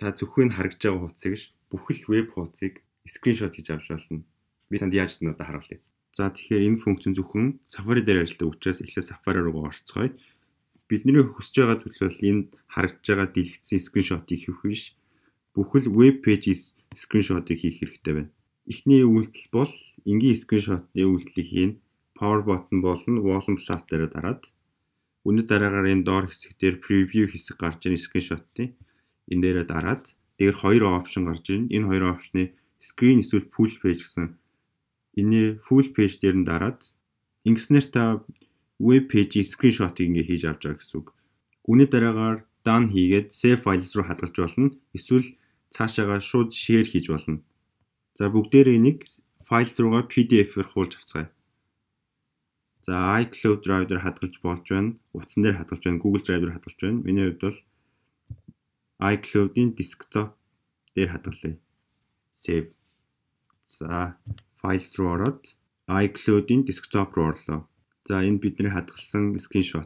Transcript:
Та зөвхөн харагдж байгаа хуудсыг ш бүхэл веб хуудсыг скриншот хийж авч болно. Би танд яаж ч надад харуулъя. За тэгэхээр энэ функц зөвхөн Safari дээр ажилладаг учраас эхлээд Safari руугаа орцгоё. Бидний хүсэж байгаа төлөвлөл энд харагдж байгаа дэлгэцсэн скриншотыг хийх биш. Бүхэл веб пэйжийн скриншотыг хийх хэрэгтэй байна. Эхний үйлдэл бол энгийн скриншотны үйлдэлийг хийн Power button болон Volume Plus дээр дараад үнэ дараагаар энэ доор хэсэг дээр preview хэсэг гарч ирэх скриншотын энэ дээрээ дараад дээр хоёр опшн гарч ирнэ. Энэ хоёр опшны screen эсвэл full page гэсэн энэ full page дээр нь дараад ингэснээр та веб пэйжийн скриншотыг ингээ хийж авч байгаа гэсэн үг. Үүний дараагаар done хийгээд save files руу хадгалж болно. Эсвэл цаашаага шууд share хийж болно. За бүгдээрээ энийг files руугаа PDF-ээр хуулж авцгаая. За iCloud Drive дээр хадгалж болж байна. Утсан дээр хадгалж байна. Google Drive дээр хадгалж байна. Миний хувьд бол iCloud-ийн десктоп дээр хадгалъя. Save. За, files руу ороод iCloud-ийн десктоп руу орлоо. За, энэ бидний хадгалсан скриншот.